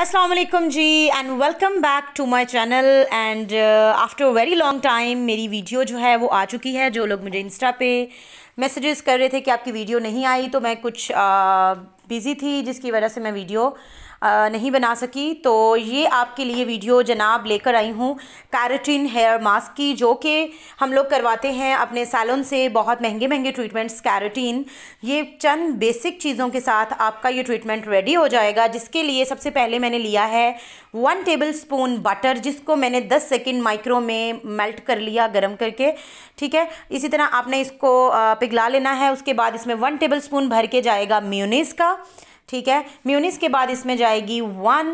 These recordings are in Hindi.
Aslam ji and welcome back to my channel and after very long time मेरी वीडियो जो है वो आ चुकी है जो लोग मुझे इंस्टा पे मैसेजेस कर रहे थे कि आपकी वीडियो नहीं आई तो मैं कुछ बिज़ी uh, थी जिसकी वजह से मैं वीडियो नहीं बना सकी तो ये आपके लिए वीडियो जनाब लेकर आई हूँ कैरेटिन हेयर मास्क की जो कि हम लोग करवाते हैं अपने सैलून से बहुत महंगे महंगे ट्रीटमेंट्स कैरेटीन ये चंद बेसिक चीज़ों के साथ आपका ये ट्रीटमेंट रेडी हो जाएगा जिसके लिए सबसे पहले मैंने लिया है वन टेबल स्पून बटर जिसको मैंने दस सेकेंड माइक्रो में मेल्ट कर लिया गर्म करके ठीक है इसी तरह आपने इसको पिघला लेना है उसके बाद इसमें वन टेबल स्पून भर के जाएगा म्यूनिस का ठीक है म्यूनिस के बाद इसमें जाएगी one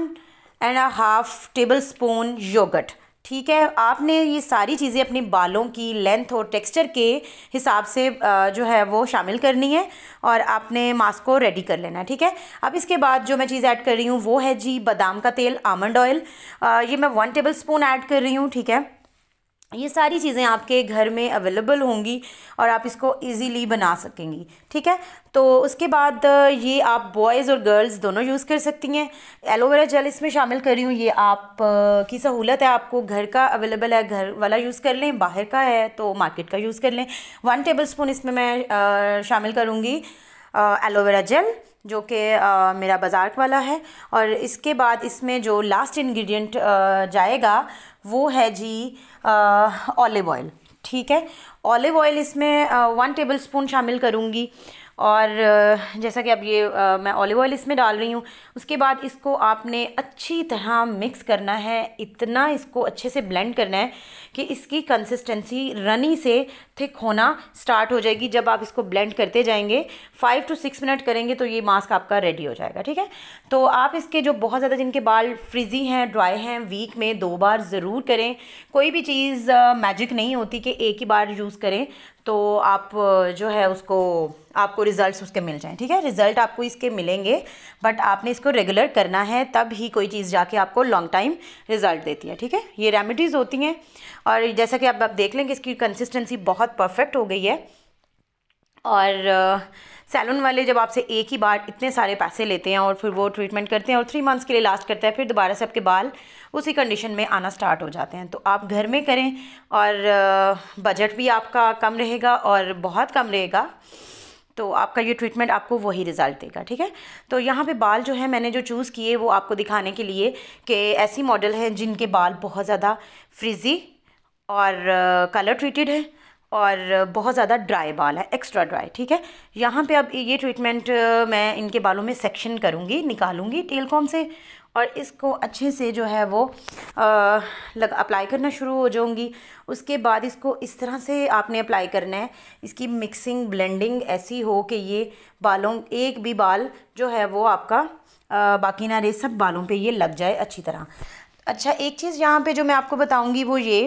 and a half tablespoon yogurt ठीक है आपने ये सारी चीज़ें अपने बालों की लेंथ और टेक्सचर के हिसाब से जो है वो शामिल करनी है और आपने मास्क को रेडी कर लेना है ठीक है अब इसके बाद जो मैं चीज़ ऐड कर रही हूँ वो है जी बादाम का तेल आमंड ऑयल ये मैं वन टेबल स्पून ऐड कर रही हूँ ठीक है ये सारी चीज़ें आपके घर में अवेलेबल होंगी और आप इसको इजीली बना सकेंगी ठीक है तो उसके बाद ये आप बॉयज़ और गर्ल्स दोनों यूज़ कर सकती हैं एलोवेरा जेल इसमें शामिल कर रही हूँ ये आप की सहूलत है आपको घर का अवेलेबल है घर वाला यूज़ कर लें बाहर का है तो मार्केट का यूज़ कर लें वन टेबल स्पून इसमें मैं शामिल करूँगी एलोवेरा जेल जो कि मेरा बाज़ार वाला है और इसके बाद इसमें जो लास्ट इंग्रेडिएंट जाएगा वो है जी ऑलिव ऑयल ठीक है ऑलिव ऑयल इसमें वन टेबल स्पून शामिल करूँगी और जैसा कि अब ये आ, मैं ऑलिव ऑयल इसमें डाल रही हूँ उसके बाद इसको आपने अच्छी तरह मिक्स करना है इतना इसको अच्छे से ब्लेंड करना है कि इसकी कंसिस्टेंसी रनी से थिक होना स्टार्ट हो जाएगी जब आप इसको ब्लेंड करते जाएंगे फाइव टू सिक्स मिनट करेंगे तो ये मास्क आपका रेडी हो जाएगा ठीक है तो आप इसके जो बहुत ज़्यादा जिनके बाल फ्रिजी हैं ड्राई हैं वीक में दो बार ज़रूर करें कोई भी चीज़ मैजिक नहीं होती कि एक ही बार यूज़ यूज़ करें तो आप जो है उसको आपको रिज़ल्ट्स उसके मिल जाएँ ठीक है रिज़ल्ट आपको इसके मिलेंगे बट आपने इसको रेगुलर करना है तब ही कोई चीज़ जाके आपको लॉन्ग टाइम रिज़ल्ट देती है ठीक है ये रेमेडीज़ होती हैं और जैसा कि आप आप देख लेंगे इसकी कंसिस्टेंसी बहुत परफेक्ट हो गई है और सैलून वाले जब आपसे एक ही बार इतने सारे पैसे लेते हैं और फिर वो ट्रीटमेंट करते हैं और थ्री मंथ्स के लिए लास्ट करता है फिर दोबारा से आपके बाल उसी कंडीशन में आना स्टार्ट हो जाते हैं तो आप घर में करें और बजट भी आपका कम रहेगा और बहुत कम रहेगा तो आपका ये ट्रीटमेंट आपको वही रिज़ल्ट देगा ठीक है तो यहाँ पे बाल जो है मैंने जो चूज़ किए वो आपको दिखाने के लिए कि ऐसी मॉडल हैं जिनके बाल बहुत ज़्यादा फ्रिज़ी और कलर ट्रीटेड है और बहुत ज़्यादा ड्राई बाल है एक्स्ट्रा ड्राई ठीक है यहाँ पे अब ये ट्रीटमेंट मैं इनके बालों में सेक्शन करूँगी निकालूँगी टेलकॉम से और इसको अच्छे से जो है वो आ, लग अप्लाई करना शुरू हो जाऊँगी उसके बाद इसको इस तरह से आपने अप्लाई करना है इसकी मिक्सिंग ब्लेंडिंग ऐसी हो कि ये बालों एक भी बाल जो है वो आपका आ, बाकी ना रहे सब बालों पर ये लग जाए अच्छी तरह अच्छा एक चीज़ यहाँ पर जो मैं आपको बताऊँगी वो ये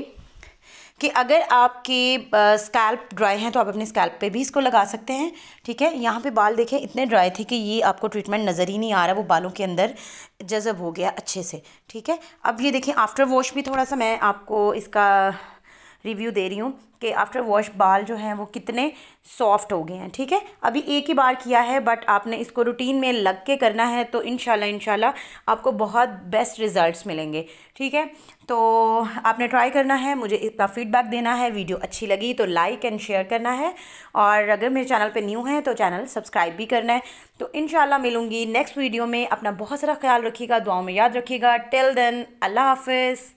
कि अगर आपके स्कैल्प ड्राई हैं तो आप अपने स्कैल्प पे भी इसको लगा सकते हैं ठीक है यहाँ पे बाल देखें इतने ड्राई थे कि ये आपको ट्रीटमेंट नज़र ही नहीं आ रहा वो बालों के अंदर जज़ब हो गया अच्छे से ठीक है अब ये देखें आफ्टर वॉश भी थोड़ा सा मैं आपको इसका रिव्यू दे रही हूँ कि आफ्टर वॉश बाल जो हैं वो कितने सॉफ्ट हो गए हैं ठीक है अभी एक ही बार किया है बट आपने इसको रूटीन में लग के करना है तो इन शाला आपको बहुत बेस्ट रिज़ल्ट मिलेंगे ठीक है तो आपने ट्राई करना है मुझे इसका फीडबैक देना है वीडियो अच्छी लगी तो लाइक एंड शेयर करना है और अगर मेरे चैनल पर न्यू हैं तो चैनल सब्सक्राइब भी करना है तो इन मिलूंगी नेक्स्ट वीडियो में अपना बहुत सारा ख्याल रखिएगा दुआओं में याद रखिएगा टिल देन अल्लाह हाफिज़